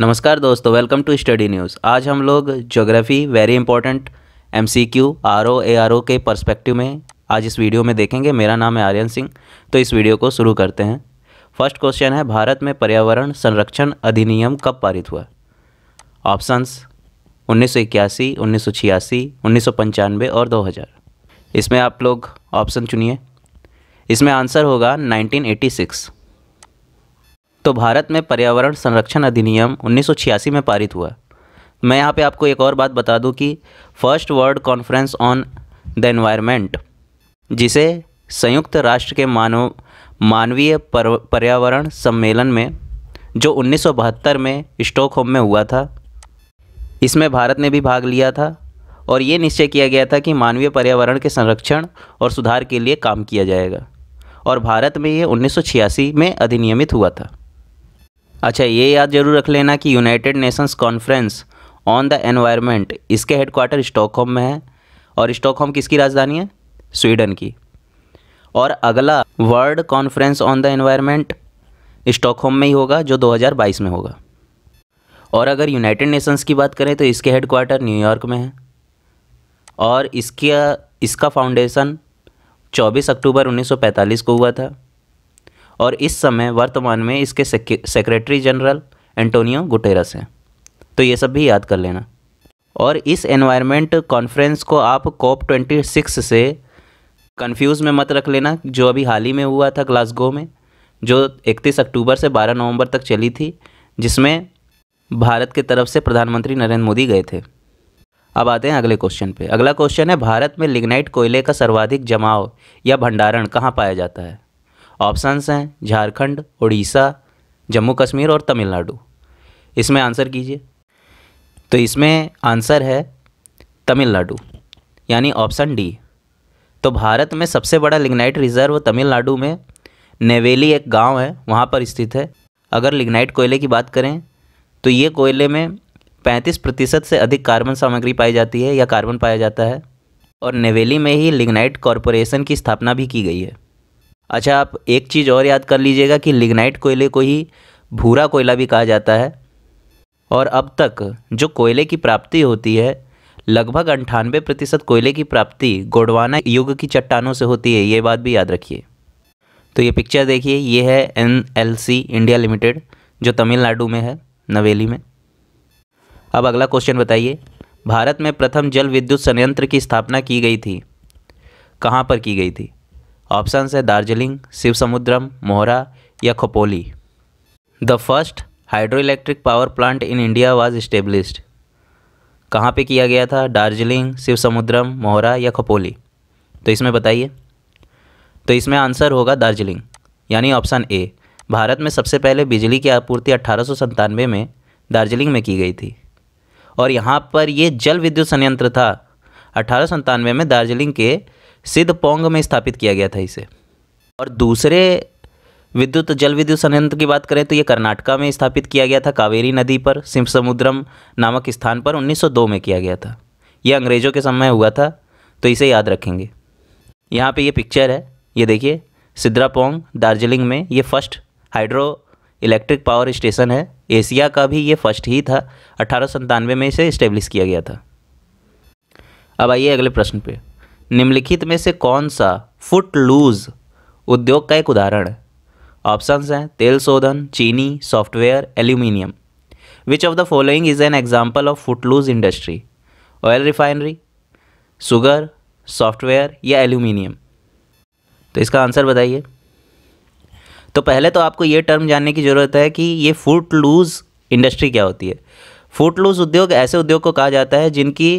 नमस्कार दोस्तों welcome to study news आज हम लोग geography very important M C Q R O A R O के परस्पेक्टिव में आज इस वीडियो में देखेंगे मेरा नाम है आर्यन सिंह तो इस वीडियो को शुरू करते हैं फर्स्ट क्वेश्चन है भारत में पर्यावरण संरक्षण अधिनियम कब पारित हुआ ऑप्शंस उन्नीस सौ इक्यासी उन्नीस सौ छियासी उन्नीस सौ पंचानवे और दो हज़ार इसमें आप लोग ऑप्शन चुनिए इसमें आंसर होगा नाइनटीन एटी सिक्स तो भारत में पर्यावरण संरक्षण अधिनियम 1986 में पारित हुआ मैं यहाँ पे आपको एक और बात बता दूँ कि first world conference on the environment जिसे संयुक्त राष्ट्र के मानव मानवीय पर्यावरण सम्मेलन में जो उन्नीस में स्टॉकहोम में हुआ था इसमें भारत ने भी भाग लिया था और ये निश्चय किया गया था कि मानवीय पर्यावरण के संरक्षण और सुधार के लिए काम किया जाएगा और भारत में ये 1986 में अधिनियमित हुआ था अच्छा ये याद जरूर रख लेना कि United Nations conference on the environment इसके हेडक्वार्टर स्टॉकहोम में है और स्टॉकहोम किसकी राजधानी है स्वीडन की और अगला world conference on the environment Stockholm में ही होगा जो 2022 में होगा और अगर यूनाइटेड नेशंस की बात करें तो इसके हेडक्वार्टर न्यूयॉर्क में है और इसका इसका फाउंडेशन 24 अक्टूबर 1945 को हुआ था और इस समय वर्तमान में इसके सेक्रेटरी जनरल एंटोनियो गुटेरस हैं तो ये सब भी याद कर लेना और इस एनवायरनमेंट कॉन्फ्रेंस को आप कॉप ट्वेंटी सिक्स से कंफ्यूज में मत रख लेना जो अभी हाल ही में हुआ था ग्लासगो में जो 31 अक्टूबर से 12 नवंबर तक चली थी जिसमें भारत के तरफ से प्रधानमंत्री नरेंद्र मोदी गए थे अब आते हैं अगले क्वेश्चन पे अगला क्वेश्चन है भारत में लिग्नाइट कोयले का सर्वाधिक जमाव या भंडारण कहाँ पाया जाता है ऑप्शंस हैं झारखंड उड़ीसा जम्मू कश्मीर और तमिलनाडु इसमें आंसर कीजिए तो इसमें आंसर है तमिलनाडु यानी ऑप्शन डी तो भारत में सबसे बड़ा लिग्नाइट रिजर्व तमिलनाडु में नेवेली एक गांव है वहाँ पर स्थित है अगर लिग्नाइट कोयले की बात करें तो ये कोयले में 35 प्रतिशत से अधिक कार्बन सामग्री पाई जाती है या कार्बन पाया जाता है और नेवेली में ही लिग्नाइट कॉरपोरेशन की स्थापना भी की गई है अच्छा आप एक चीज़ और याद कर लीजिएगा कि लिग्नाइट कोयले को ही भूरा कोयला भी कहा जाता है और अब तक जो कोयले की प्राप्ति होती है लगभग अंठानवे प्रतिशत कोयले की प्राप्ति गोडवाना युग की चट्टानों से होती है ये बात भी याद रखिए तो ये पिक्चर देखिए ये है N L C India limited जो तमिलनाडु में है नवेली में अब अगला क्वेश्चन बताइए भारत में प्रथम जल विद्युत संयंत्र की स्थापना की गई थी कहाँ पर की गई थी ऑप्शन है दार्जिलिंग शिव समुद्रम मोहरा या Khopoli the first hydro electric power plant in India was established कहाँ पे किया गया था दार्जिलिंग शिव समुद्रम मोहरा या खपोली तो इसमें बताइए तो इसमें आंसर होगा दार्जिलिंग यानी ऑप्शन ए भारत में सबसे पहले बिजली की आपूर्ति अट्ठारह में दार्जिलिंग में की गई थी और यहाँ पर ये जल विद्युत संयंत्र था अट्ठारह में दार्जिलिंग के सिद्ध पोंग में स्थापित किया गया था इसे और दूसरे विद्युत जल विद्युत संयंत्र की बात करें तो ये कर्नाटका में स्थापित किया गया था कावेरी नदी पर सिम समुद्रम नामक स्थान पर 1902 में किया गया था ये अंग्रेज़ों के समय हुआ था तो इसे याद रखेंगे यहाँ पे ये पिक्चर है ये देखिए सिद्रापोंग दार्जिलिंग में ये first hydro electric power station है एशिया का भी ये फर्स्ट ही था अठारह में इसे इस्टेब्लिश किया गया था अब आइए अगले प्रश्न पे निम्नलिखित में से कौन सा फुट लूज उद्योग का एक उदाहरण है ऑप्शंस हैं तेल शोधन चीनी software aluminium which of the following is an example of foot loose industry oil refinery sugar software या एल्यूमिनियम तो इसका आंसर बताइए तो पहले तो आपको ये टर्म जानने की ज़रूरत है कि ये फुट लूज इंडस्ट्री क्या होती है फुट लूज उद्योग ऐसे उद्योग को कहा जाता है जिनकी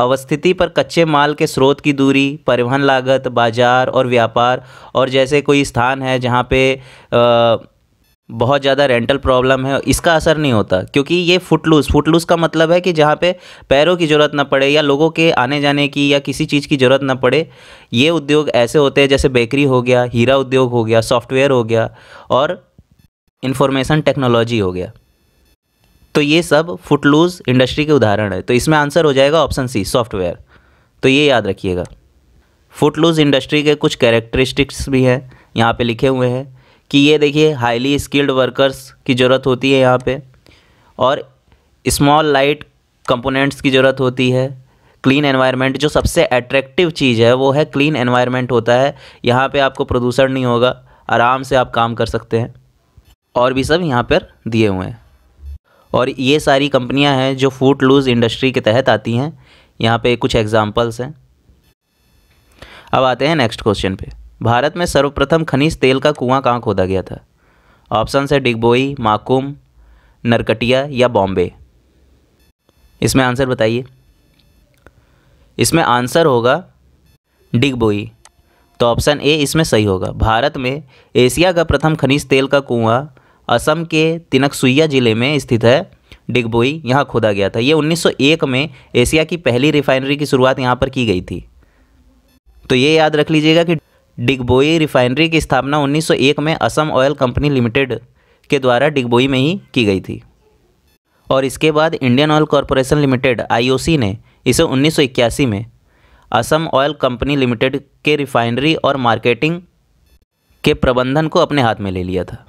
अवस्थिति पर कच्चे माल के स्रोत की दूरी परिवहन लागत बाज़ार और व्यापार और जैसे कोई स्थान है जहाँ पे आ, बहुत ज़्यादा रेंटल प्रॉब्लम है इसका असर नहीं होता क्योंकि ये फुटलूस फुटलूस का मतलब है कि जहाँ पे पैरों की ज़रूरत ना पड़े या लोगों के आने जाने की या किसी चीज़ की ज़रूरत ना पड़े ये उद्योग ऐसे होते हैं जैसे बेकरी हो गया हीरा उद्योग हो गया सॉफ्टवेयर हो गया और इंफॉर्मेशन टेक्नोलॉजी हो गया तो ये सब फुटलूज इंडस्ट्री के उदाहरण है तो इसमें आंसर हो जाएगा ऑप्शन सी सॉफ्टवेयर तो ये याद रखिएगा फुटलूज इंडस्ट्री के कुछ कैरेक्टरिस्टिक्स भी हैं यहाँ पे लिखे हुए हैं कि ये देखिए हाईली स्किल्ड वर्कर्स की ज़रूरत होती है यहाँ पे और स्मॉल लाइट कंपोनेंट्स की ज़रूरत होती है क्लीन एनवायरनमेंट जो सबसे अट्रैक्टिव चीज़ है वो है क्लीन एनवायरनमेंट होता है यहाँ पे आपको प्रदूषण नहीं होगा आराम से आप काम कर सकते हैं और भी सब यहाँ पर दिए हुए हैं और ये सारी कंपनियां हैं जो फूड लूज़ इंडस्ट्री के तहत आती हैं यहाँ पे कुछ एग्जांपल्स हैं अब आते हैं नेक्स्ट क्वेश्चन पे भारत में सर्वप्रथम खनिज तेल का कुआं कहाँ खोदा गया था ऑप्शन है डिगबोई माकुम नरकटिया या बॉम्बे इसमें आंसर बताइए इसमें आंसर होगा डिगबोई तो ऑप्शन ए इसमें सही होगा भारत में एशिया का प्रथम खनिज तेल का कुआं असम के तिनकसुइया जिले में स्थित है डिगबोई यहाँ खोदा गया था ये 1901 में एशिया की पहली रिफाइनरी की शुरुआत यहाँ पर की गई थी तो ये याद रख लीजिएगा कि डिगबोई रिफाइनरी की स्थापना 1901 में असम ऑयल कंपनी लिमिटेड के द्वारा डिगबोई में ही की गई थी और इसके बाद इंडियन ऑयल कॉरपोरेशन लिमिटेड आई ने इसे उन्नीस में असम ऑयल कंपनी लिमिटेड के रिफाइनरी और मार्केटिंग के प्रबंधन को अपने हाथ में ले लिया था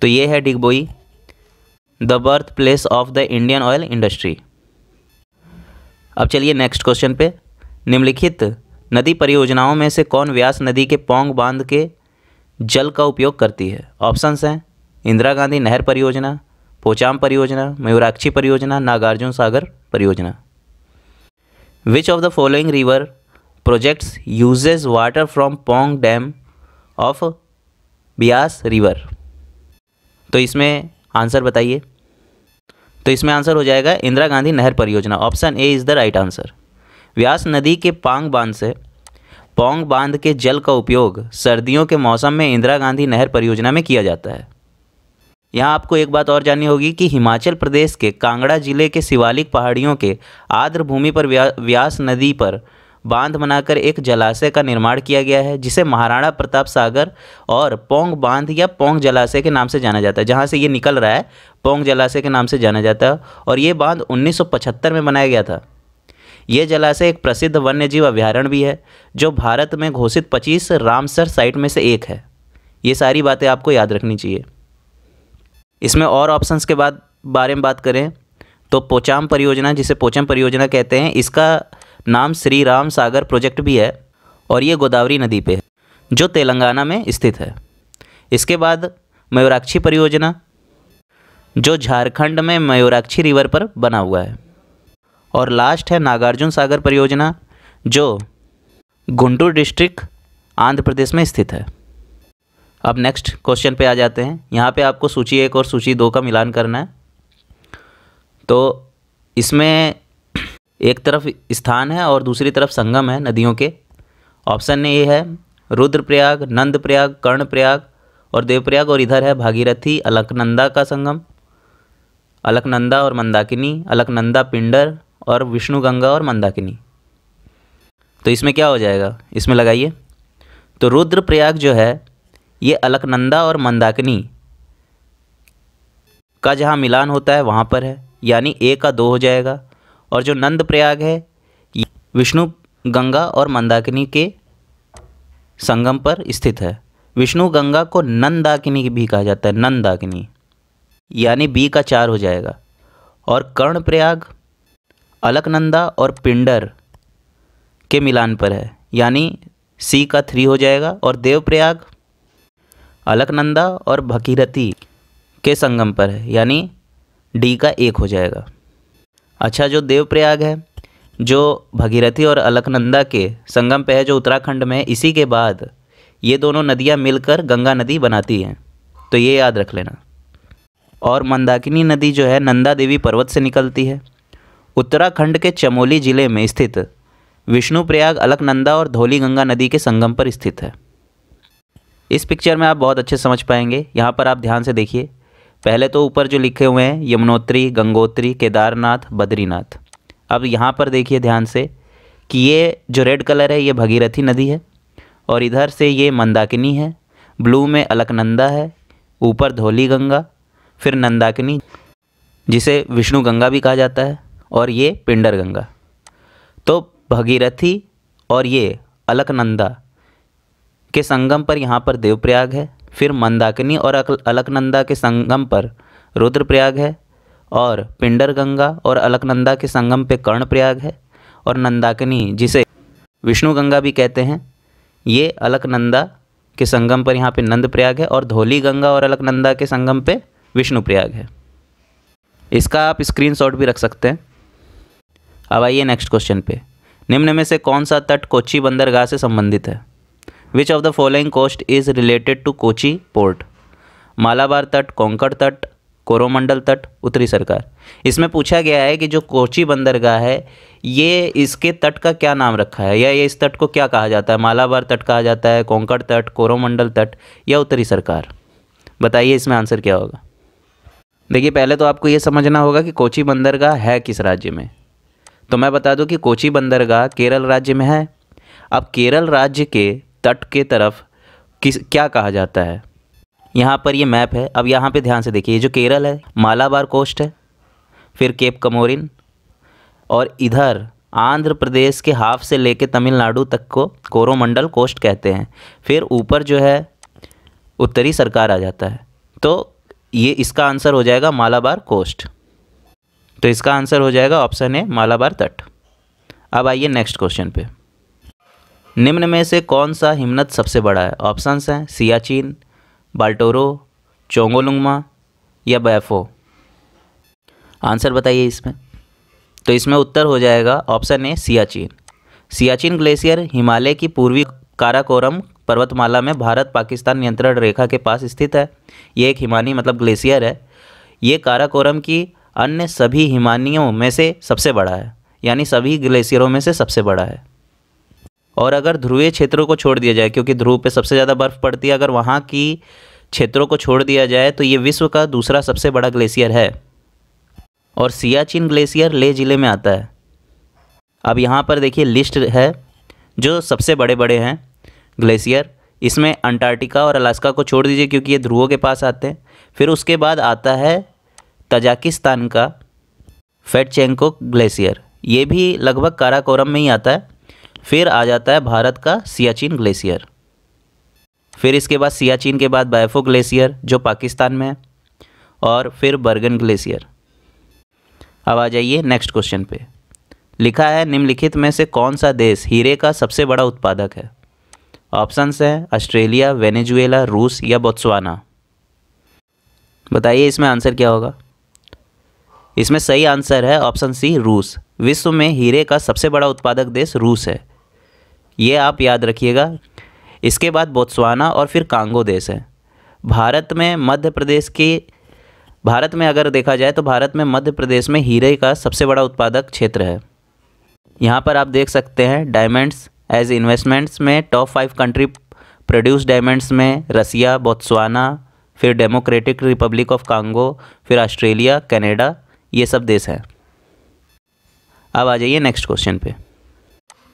तो ये है Digboi the birth place of the Indian oil industry अब चलिए नेक्स्ट क्वेश्चन पे निम्नलिखित नदी परियोजनाओं में से कौन व्यास नदी के पोंग बांध के जल का उपयोग करती है ऑप्शंस हैं इंदिरा गांधी नहर परियोजना पोचाम परियोजना मयूराक्षी परियोजना नागार्जुन सागर परियोजना which of the following river projects uses water from Pong dam of Beas river तो इसमें आंसर बताइए तो इसमें आंसर हो जाएगा इंदिरा गांधी नहर परियोजना option A is the right answer Beas नदी के पांग बांध से पोंग बांध के जल का उपयोग सर्दियों के मौसम में इंदिरा गांधी नहर परियोजना में किया जाता है यहाँ आपको एक बात और जाननी होगी कि हिमाचल प्रदेश के कांगड़ा जिले के शिवालिक पहाड़ियों के आर्द्र भूमि पर व्या, व्यास नदी पर बांध बनाकर एक जलाशय का निर्माण किया गया है जिसे महाराणा प्रताप सागर और पोंग बांध या पोंग जलाशय के नाम से जाना जाता है जहाँ से ये निकल रहा है पोंग जलाशय के नाम से जाना जाता है और ये बांध उन्नीस में बनाया गया था ये जलाशय एक प्रसिद्ध वन्यजीव अभ्यारण्य भी है जो भारत में घोषित 25 रामसर साइट में से एक है ये सारी बातें आपको याद रखनी चाहिए इसमें और ऑप्शंस के बाद बारे में बात करें तो पोचाम परियोजना जिसे पोचम परियोजना कहते हैं इसका नाम श्री राम सागर प्रोजेक्ट भी है और ये गोदावरी नदी पे है जो तेलंगाना में स्थित है इसके बाद मयूराक्षी परियोजना जो झारखंड में मयूराक्षी रिवर पर बना हुआ है और लास्ट है नागार्जुन सागर परियोजना जो गुंडू डिस्ट्रिक्ट आंध्र प्रदेश में स्थित है अब नेक्स्ट क्वेश्चन पे आ जाते हैं यहाँ पे आपको सूची एक और सूची दो का मिलान करना है तो इसमें एक तरफ स्थान है और दूसरी तरफ संगम है नदियों के ऑप्शन ए है रुद्रप्रयाग नंदप्रयाग कर्णप्रयाग और देवप्रयाग और इधर है भागीरथी अलकनंदा का संगम अलकनंदा और मंदाकिनी अलकनंदा पिंडर और विष्णु गंगा और मंदाकिनी तो इसमें क्या हो जाएगा इसमें लगाइए तो रुद्रप्रयाग जो है ये अलकनंदा और मंदाकिनी का जहाँ मिलान होता है वहाँ पर है यानी ए का दो हो जाएगा और जो नंद प्रयाग है विष्णु गंगा और मंदाकिनी के संगम पर स्थित है विष्णु गंगा को नंदाकिनी भी कहा जाता है नंदाकिनी यानी बी का चार हो जाएगा और कर्ण प्रयाग अलकनंदा और पिंडर के मिलान पर है यानी सी का थ्री हो जाएगा और देवप्रयाग अलकनंदा और भकीरथी के संगम पर है यानी डी का एक हो जाएगा अच्छा जो देवप्रयाग है जो भगीरथी और अलकनंदा के संगम पे है जो उत्तराखंड में इसी के बाद ये दोनों नदियाँ मिलकर गंगा नदी बनाती हैं तो ये याद रख लेना और मंदाकिनी नदी जो है नंदा देवी पर्वत से निकलती है उत्तराखंड के चमोली ज़िले में स्थित विष्णुप्रयाग अलकनंदा और धौली गंगा नदी के संगम पर स्थित है इस पिक्चर में आप बहुत अच्छे समझ पाएंगे यहाँ पर आप ध्यान से देखिए पहले तो ऊपर जो लिखे हुए हैं यमुनोत्री गंगोत्री केदारनाथ बद्रीनाथ अब यहाँ पर देखिए ध्यान से कि ये जो रेड कलर है ये भगीरथी नदी है और इधर से ये मंदाकिनी है ब्लू में अलकनंदा है ऊपर धोली गंगा फिर नंदाकिनी जिसे विष्णु गंगा भी कहा जाता है और ये पिंडर गंगा तो भगीरथी और ये अलकनंदा के संगम पर यहाँ पर देवप्रयाग है फिर मंदाकिनी और अलकनंदा के संगम पर रुद्रप्रयाग है और पिंडर गंगा और अलकनंदा के संगम कर्ण कर्णप्रयाग है और नंदाकिनी जिसे विष्णु गंगा भी कहते हैं ये अलकनंदा के संगम पर यहाँ पे नंद प्रयाग है और धोली गंगा और अलकनंदा के संगम पे विष्णु प्रयाग है इसका आप स्क्रीनशॉट भी रख सकते हैं अब आइए नेक्स्ट क्वेश्चन पे निम्न में से कौन सा तट कोच्चि बंदरगाह से संबंधित है which of the following coast is related to Kochi port Malabar तट कोंकण तट कोरोमंडल तट उत्तरी सरकार इसमें पूछा गया है कि जो कोची बंदरगाह है ये इसके तट का क्या नाम रखा है या ये इस तट को क्या कहा जाता है मालाबार तट कहा जाता है कोंकण तट कोरोमंडल तट या उत्तरी सरकार बताइए इसमें आंसर क्या होगा देखिए पहले तो आपको ये समझना होगा कि कोची बंदरगाह है किस राज्य में तो मैं बता दूं कि कोची बंदरगाह केरल राज्य में है अब केरल राज्य के तट के तरफ किस क्या कहा जाता है यहाँ पर ये मैप है अब यहाँ पे ध्यान से देखिए ये जो केरल है मालाबार कोस्ट है फिर केप कमोरिन और इधर आंध्र प्रदेश के हाफ से लेके तमिलनाडु तक को कोरोमंडल कोस्ट कहते हैं फिर ऊपर जो है उत्तरी सरकार आ जाता है तो ये इसका आंसर हो जाएगा मालाबार कोस्ट तो इसका आंसर हो जाएगा ऑप्शन है मालाबार तट अब आइए नेक्स्ट क्वेश्चन पे निम्न में से कौन सा हिमनद सबसे बड़ा है ऑप्शंस हैं सियाचिन बाल्टोरो चोंगोलुंगमा या बैफो आंसर बताइए इसमें तो इसमें उत्तर हो जाएगा option A Siachen Siachen glacier Himalaya की पूर्वी काराकोरम पर्वतमाला में भारत पाकिस्तान नियंत्रण रेखा के पास स्थित है ये एक हिमानी मतलब ग्लेशियर है ये काराकोरम की अन्य सभी हिमानियों में से सबसे बड़ा है यानी सभी ग्लेशियरों में से सबसे बड़ा है और अगर ध्रुवीय क्षेत्रों को छोड़ दिया जाए क्योंकि ध्रुव पे सबसे ज़्यादा बर्फ़ पड़ती है अगर वहाँ की क्षेत्रों को छोड़ दिया जाए तो ये विश्व का दूसरा सबसे बड़ा ग्लेशियर है और सियाचिन ग्लेशियर ले ज़िले में आता है अब यहाँ पर देखिए लिस्ट है जो सबसे बड़े बड़े हैं ग्लेशियर इसमें अंटार्कटिका और अलास्का को छोड़ दीजिए क्योंकि ये ध्रुवों के पास आते हैं फिर उसके बाद आता है तजाकिस्तान का फेटचेंको ग्लेशियर ये भी लगभग काराकोरम में ही आता है फिर आ जाता है भारत का सियाचिन ग्लेशियर फिर इसके बाद सियाचिन के बाद बैफो ग्लेशियर जो पाकिस्तान में है और फिर बर्गन ग्लेशियर अब आ जाइए नेक्स्ट क्वेश्चन पे लिखा है निम्नलिखित में से कौन सा देश हीरे का सबसे बड़ा उत्पादक है ऑप्शंस हैं ऑस्ट्रेलिया वेनेजुएला रूस या बोत्सवाना बताइए इसमें आंसर क्या होगा इसमें सही आंसर है ऑप्शन सी रूस विश्व में हीरे का सबसे बड़ा उत्पादक देश रूस है ये आप याद रखिएगा इसके बाद बोत्सवाना और फिर कांगो देश है भारत में मध्य प्रदेश की भारत में अगर देखा जाए तो भारत में मध्य प्रदेश में हीरे का सबसे बड़ा उत्पादक क्षेत्र है यहाँ पर आप देख सकते हैं डायमंड्स एज इन्वेस्टमेंट्स में top five country produce diamonds में रसिया बोत्सवाना फिर डेमोक्रेटिक रिपब्लिक ऑफ कांगो फिर ऑस्ट्रेलिया कनाडा ये सब देश हैं अब आ जाइए नेक्स्ट क्वेश्चन पे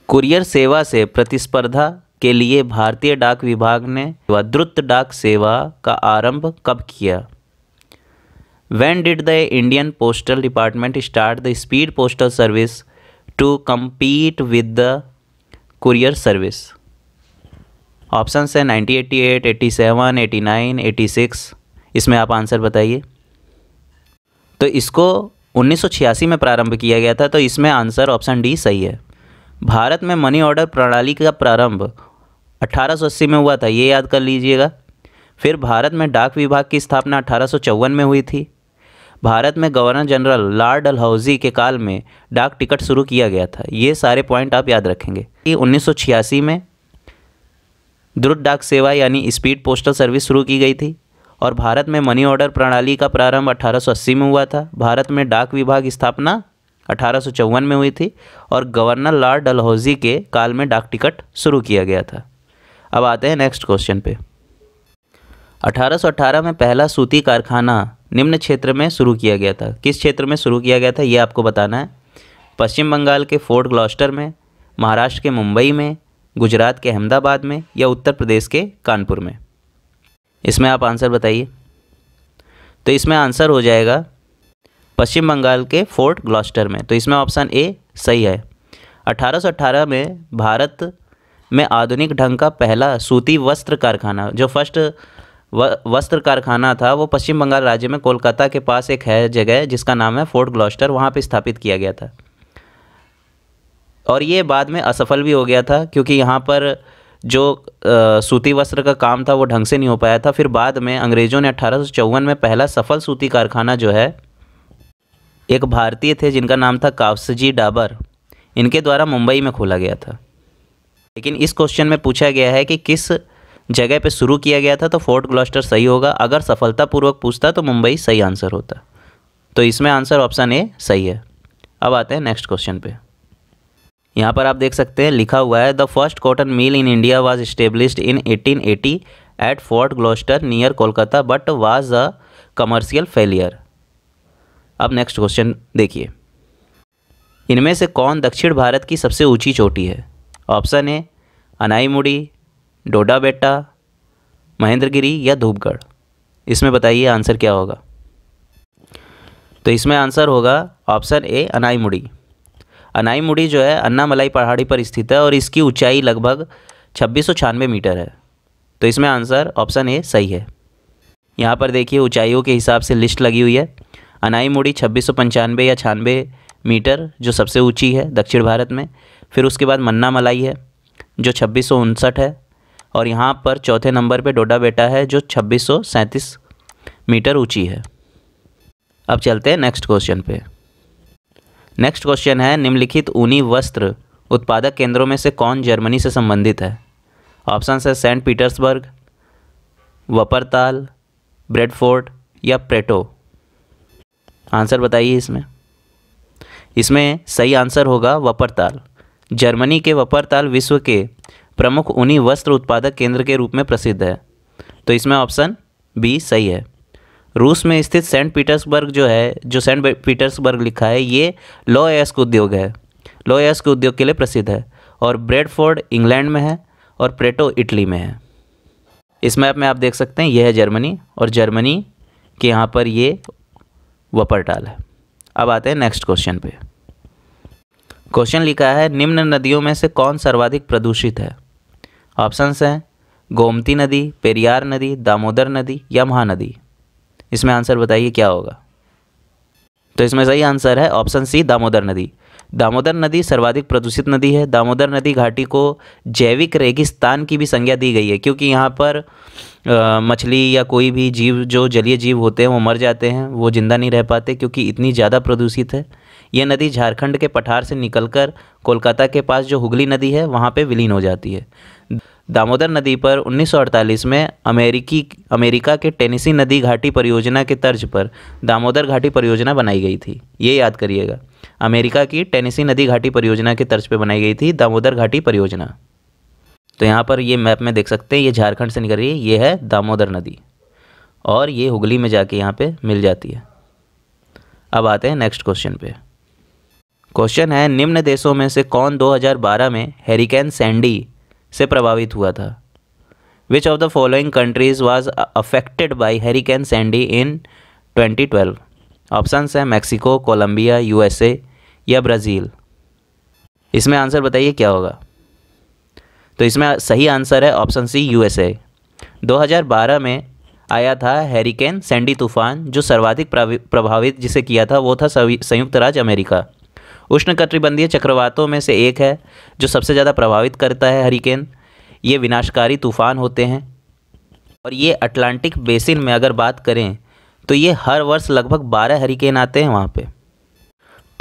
कुरियर सेवा से प्रतिस्पर्धा के लिए भारतीय डाक विभाग ने द्रुत डाक सेवा का आरंभ कब किया when did the Indian postal department start the speed postal service to compete with the courier service option है 1988, 87, 89, 86 इसमें आप आंसर बताइए तो इसको 1986 में प्रारंभ किया गया था तो इसमें आंसर ऑप्शन डी सही है भारत में मनी ऑर्डर प्रणाली का प्रारंभ 1880 में हुआ था ये याद कर लीजिएगा फिर भारत में डाक विभाग की स्थापना अठारह में हुई थी भारत में गवर्नर जनरल लॉर्ड डलहौजी के काल में डाक टिकट शुरू किया गया था ये सारे पॉइंट आप याद रखेंगे कि उन्नीस में द्रुत डाक सेवा यानी स्पीड पोस्टल सर्विस शुरू की गई थी और भारत में मनी ऑर्डर प्रणाली का प्रारंभ 1880 में हुआ था भारत में डाक विभाग स्थापना अठारह में हुई थी और गवर्नर लॉर्ड डलहौजी के काल में डाक टिकट शुरू किया गया था अब आते हैं नेक्स्ट क्वेश्चन पे 1818 में पहला सूती कारखाना निम्न क्षेत्र में शुरू किया गया था किस क्षेत्र में शुरू किया गया था ये आपको बताना है पश्चिम बंगाल के फोर्ट ग्लॉस्टर में महाराष्ट्र के मुंबई में गुजरात के अहमदाबाद में या उत्तर प्रदेश के कानपुर में इसमें आप आंसर बताइए तो इसमें आंसर हो जाएगा पश्चिम बंगाल के फोर्ट ग्लॉस्टर में तो इसमें ऑप्शन ए सही है 1818 में भारत में आधुनिक ढंग का पहला सूती वस्त्र कारखाना जो फर्स्ट वस्त्र कारखाना था वो पश्चिम बंगाल राज्य में कोलकाता के पास एक है जगह जिसका नाम है फोर्ट ग्लॉस्टर वहाँ पर स्थापित किया गया था और ये बाद में असफल भी हो गया था क्योंकि यहाँ पर जो आ, सूती वस्त्र का काम था वो ढंग से नहीं हो पाया था फिर बाद में अंग्रेज़ों ने अठारह में पहला सफल सूती कारखाना जो है एक भारतीय थे जिनका नाम था कावसजी डाबर इनके द्वारा मुंबई में खोला गया था लेकिन इस क्वेश्चन में पूछा गया है कि किस जगह पे शुरू किया गया था तो फोर्ट ग्लॉस्टर सही होगा अगर सफलतापूर्वक पूछता तो मुंबई सही आंसर होता तो इसमें आंसर ऑप्शन ए सही है अब आते हैं नेक्स्ट क्वेश्चन पे यहाँ पर आप देख सकते हैं लिखा हुआ है the first cotton mill in India was established in eighteen eight fort Gloster near Kolkata but was a commercial failure अब नेक्स्ट क्वेश्चन देखिए इनमें से कौन दक्षिण भारत की सबसे ऊंची चोटी है ऑप्शन ए अनाईमुड़ी डोडा बेटा महेंद्रगिरी या धूपगढ़ इसमें बताइए आंसर क्या होगा तो इसमें आंसर होगा ऑप्शन ए अनाईमुड़ी अनाईमुड़ी जो है अन्नामलाई पहाड़ी पर स्थित है और इसकी ऊंचाई लगभग छब्बीस मीटर है तो इसमें आंसर ऑप्शन ए सही है यहाँ पर देखिए ऊंचाइयों के हिसाब से लिस्ट लगी हुई है अनाई मुड़ी छब्बीस सौ पंचानवे या छानबे मीटर जो सबसे ऊंची है दक्षिण भारत में फिर उसके बाद मन्ना मलाई है जो छब्बीस सौ उनसठ है और यहाँ पर चौथे नंबर पे डोडा बेटा है जो छब्बीस सौ सैंतीस मीटर ऊंची है अब चलते हैं नेक्स्ट क्वेश्चन पे नेक्स्ट क्वेश्चन है निम्नलिखित ऊनी वस्त्र उत्पादक केंद्रों में से कौन जर्मनी से संबंधित है ऑप्शन है सेंट पीटर्सबर्ग वपरताल ब्रेडफोर्ड या प्रेटो आंसर बताइए इसमें इसमें सही आंसर होगा वपरताल जर्मनी के वपरताल विश्व के प्रमुख उन्हीं वस्त्र उत्पादक केंद्र के रूप में प्रसिद्ध है तो इसमें ऑप्शन बी सही है रूस में स्थित सेंट पीटर्सबर्ग जो है जो सेंट पीटर्सबर्ग लिखा है ये लॉ एस्क उद्योग है लॉ एस्क उद्योग के लिए प्रसिद्ध है और ब्रेडफोर्ड इंग्लैंड में है और प्रेटो इटली में है इस मैप में आप देख सकते हैं यह है जर्मनी और जर्मनी के यहाँ पर ये वपरटाल है अब आते हैं नेक्स्ट क्वेश्चन पे क्वेश्चन लिखा है निम्न नदियों में से कौन सर्वाधिक प्रदूषित है ऑप्शंस हैं गोमती नदी पेरियार नदी दामोदर नदी या महानदी इसमें आंसर बताइए क्या होगा तो इसमें सही आंसर है ऑप्शन सी दामोदर नदी दामोदर नदी सर्वाधिक प्रदूषित नदी है दामोदर नदी घाटी को जैविक रेगिस्तान की भी संज्ञा दी गई है क्योंकि यहाँ पर मछली या कोई भी जीव जो जलीय जीव होते हैं वो मर जाते हैं वो ज़िंदा नहीं रह पाते क्योंकि इतनी ज़्यादा प्रदूषित है यह नदी झारखंड के पठार से निकलकर कोलकाता के पास जो हुगली नदी है वहाँ पर विलीन हो जाती है दामोदर नदी पर 1948 में अमेरिकी अमेरिका के टेनिसी नदी घाटी परियोजना के तर्ज पर दामोदर घाटी परियोजना बनाई गई थी ये याद करिएगा अमेरिका की टेनेसी नदी घाटी परियोजना के तर्ज पर बनाई गई थी दामोदर घाटी परियोजना तो यहाँ पर ये मैप में देख सकते हैं ये झारखंड से निकल रही है ये है दामोदर नदी और ये हुगली में जाके यहाँ पे मिल जाती है अब आते हैं नेक्स्ट क्वेश्चन पे क्वेश्चन है निम्न देशों में से कौन 2012 में हेरिकेन सैंडी से प्रभावित हुआ था which of the following countries was affected by hurricane Sandy in 2012 options हैं मैक्सिको कोलम्बिया यूएसए या ब्राज़ील इसमें आंसर बताइए क्या होगा तो इसमें सही आंसर है ऑप्शन सी यूएसए 2012 में आया था हैरिकेन सैंडी तूफान जो सर्वाधिक प्रभावित जिसे किया था वो था संयुक्त राज्य अमेरिका उष्णकटिबंधीय चक्रवातों में से एक है जो सबसे ज़्यादा प्रभावित करता है हरिकेन ये विनाशकारी तूफान होते हैं और ये अटलांटिक बेसिन में अगर बात करें तो ये हर वर्ष लगभग बारह हरिकेन आते हैं वहाँ पर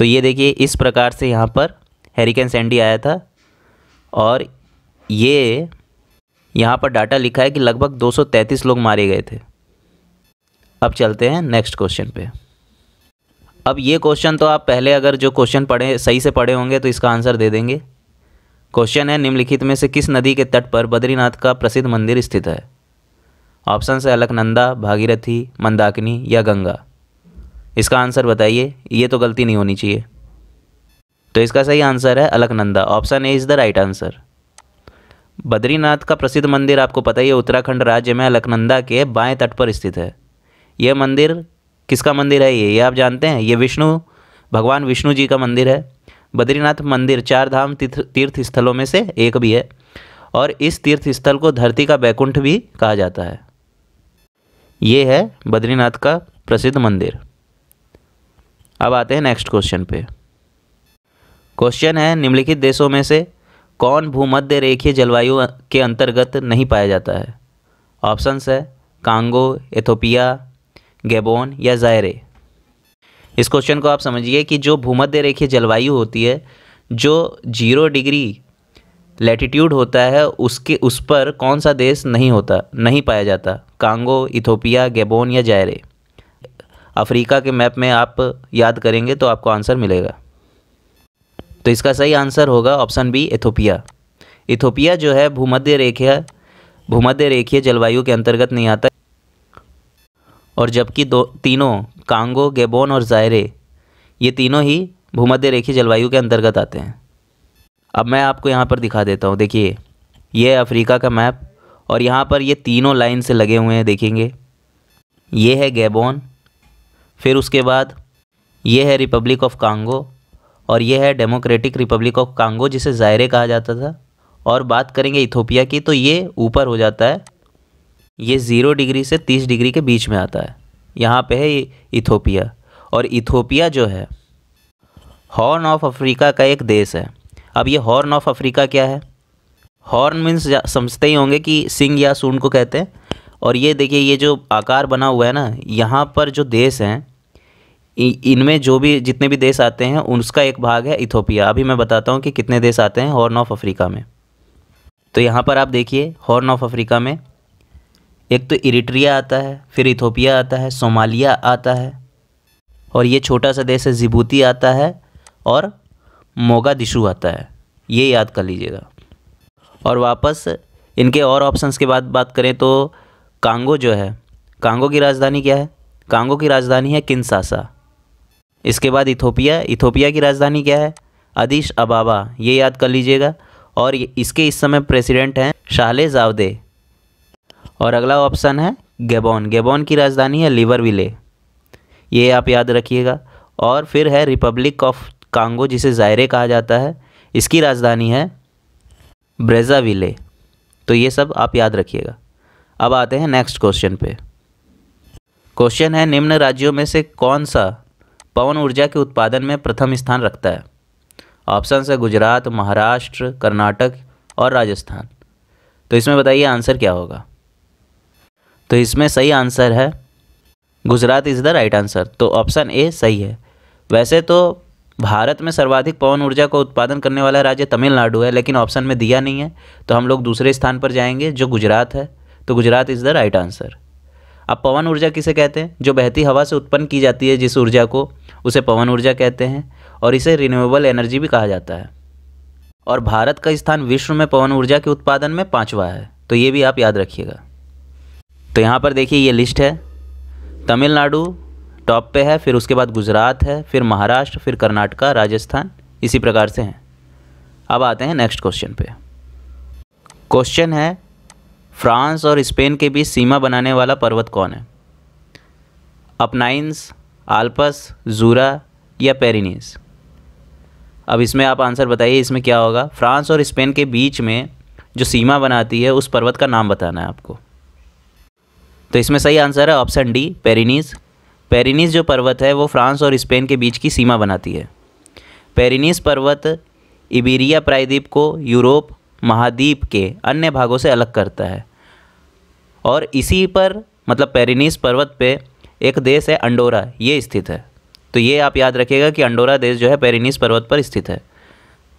तो ये देखिए इस प्रकार से यहाँ पर हेरिकेन सैंडी आया था और ये यहाँ पर डाटा लिखा है कि लगभग 233 लोग मारे गए थे अब चलते हैं नेक्स्ट क्वेश्चन पे अब ये क्वेश्चन तो आप पहले अगर जो क्वेश्चन पढ़े सही से पढ़े होंगे तो इसका आंसर दे देंगे क्वेश्चन है निम्नलिखित में से किस नदी के तट पर बद्रीनाथ का प्रसिद्ध मंदिर स्थित है ऑप्शन है अलकनंदा भागीरथी मंदाकिनी या गंगा इसका आंसर बताइए ये तो गलती नहीं होनी चाहिए तो इसका सही आंसर है Alaknanda option A is the right answer Badrinath का प्रसिद्ध मंदिर आपको पता ही है उत्तराखंड राज्य में अलकनंदा के बाएं तट पर स्थित है यह मंदिर किसका मंदिर है ये ये आप जानते हैं ये विष्णु भगवान विष्णु जी का मंदिर है बद्रीनाथ मंदिर चार धाम तीर्थ स्थलों में से एक भी है और इस तीर्थ स्थल को धरती का बैकुंठ भी कहा जाता है ये है बद्रीनाथ का प्रसिद्ध मंदिर अब आते हैं नेक्स्ट क्वेश्चन पे क्वेश्चन है निम्नलिखित देशों में से कौन भूमध्य रेखीय जलवायु के अंतर्गत नहीं पाया जाता है ऑप्शंस है कांगो एथोपिया गेबोन या जायरे इस क्वेश्चन को आप समझिए कि जो भूमध्य रेखीय जलवायु होती है जो जीरो डिग्री लेटिट्यूड होता है उसके उस पर कौन सा देश नहीं होता नहीं पाया जाता कांगो इथोपिया गेबोन या जायरे अफ्रीका के मैप में आप याद करेंगे तो आपको आंसर मिलेगा तो इसका सही आंसर होगा ऑप्शन बी इथोपिया इथोपिया जो है भूमध्य रेखा भूमध्य रेखीय जलवायु के अंतर्गत नहीं आता और जबकि दो तीनों कांगो गेबोन और जायरे ये तीनों ही भूमध्य रेखीय जलवायु के अंतर्गत आते हैं अब मैं आपको यहाँ पर दिखा देता हूँ देखिए ये अफ्रीका का मैप और यहाँ पर ये तीनों लाइन से लगे हुए हैं देखेंगे ये है गेबोन फिर उसके बाद ये है रिपब्लिक ऑफ कांगो और यह है डेमोक्रेटिक रिपब्लिक ऑफ कांगो जिसे जायरे कहा जाता था और बात करेंगे इथोपिया की तो ये ऊपर हो जाता है ये ज़ीरो डिग्री से तीस डिग्री के बीच में आता है यहाँ पे है इथोपिया और इथोपिया जो है हॉर्न ऑफ अफ्रीका का एक देश है अब ये हॉर्न ऑफ अफ्रीका क्या है हॉर्न मीन्स समझते ही होंगे कि सिंग या सूंड को कहते हैं और ये देखिए ये जो आकार बना हुआ है ना यहाँ पर जो देश हैं इनमें जो भी जितने भी देश आते हैं उसका एक भाग है इथोपिया अभी मैं बताता हूँ कि कितने देश आते हैं हॉर्न ऑफ अफ्रीका में तो यहाँ पर आप देखिए हॉर्न ऑफ अफ्रीका में एक तो इरिट्रिया आता है फिर इथोपिया आता है सोमालिया आता है और ये छोटा सा देश है जिबूती आता है और दिशू आता है ये याद कर लीजिएगा और वापस इनके और ऑप्शंस के बाद बात करें तो कांगो जो है कांगो की राजधानी क्या है कांगो की राजधानी है किन्सासा इसके बाद इथोपिया इथोपिया की राजधानी क्या है अदीश अबाबा ये याद कर लीजिएगा और इसके इस समय प्रेसिडेंट हैं शाहले जावदे और अगला ऑप्शन है गेबॉन गेबॉन की राजधानी है लिवरविले ये आप याद रखिएगा और फिर है रिपब्लिक ऑफ कांगो जिसे जायरे कहा जाता है इसकी राजधानी है ब्रेजाविले तो ये सब आप याद रखिएगा अब आते हैं नेक्स्ट क्वेश्चन पे क्वेश्चन है निम्न राज्यों में से कौन सा पवन ऊर्जा के उत्पादन में प्रथम स्थान रखता है ऑप्शन है गुजरात महाराष्ट्र कर्नाटक और राजस्थान तो इसमें बताइए आंसर क्या होगा तो इसमें सही आंसर है Gujarat is the right answer तो ऑप्शन ए सही है वैसे तो भारत में सर्वाधिक पवन ऊर्जा का उत्पादन करने वाला राज्य तमिलनाडु है लेकिन ऑप्शन में दिया नहीं है तो हम लोग दूसरे स्थान पर जाएंगे जो गुजरात है तो Gujarat is the right answer अब पवन ऊर्जा किसे कहते हैं जो बहती हवा से उत्पन्न की जाती है जिस ऊर्जा को उसे पवन ऊर्जा कहते हैं और इसे रिन्यूएबल एनर्जी भी कहा जाता है और भारत का स्थान विश्व में पवन ऊर्जा के उत्पादन में पाँचवा है तो ये भी आप याद रखिएगा तो यहाँ पर देखिए ये लिस्ट है तमिलनाडु टॉप पे है फिर उसके बाद गुजरात है फिर महाराष्ट्र फिर कर्नाटका राजस्थान इसी प्रकार से हैं अब आते हैं नेक्स्ट क्वेश्चन पे क्वेश्चन है फ्रांस और स्पेन के बीच सीमा बनाने वाला पर्वत कौन है अपनाइंस आल्पस जूरा या पेरिनीस अब इसमें आप आंसर बताइए इसमें क्या होगा फ्रांस और स्पेन के बीच में जो सीमा बनाती है उस पर्वत का नाम बताना है आपको तो इसमें सही आंसर है ऑप्शन डी पेरिनीस पेरिनीस जो पर्वत है वो फ्रांस और स्पेन के बीच की सीमा बनाती है पेरिनीस पर्वत इबीरिया प्रायद्वीप को यूरोप महाद्वीप के अन्य भागों से अलग करता है और इसी पर मतलब पेरिनीस पर्वत पे एक देश है अंडोरा ये स्थित है तो ये आप याद रखिएगा कि अंडोरा देश जो है पेरिनिस पर्वत पर स्थित है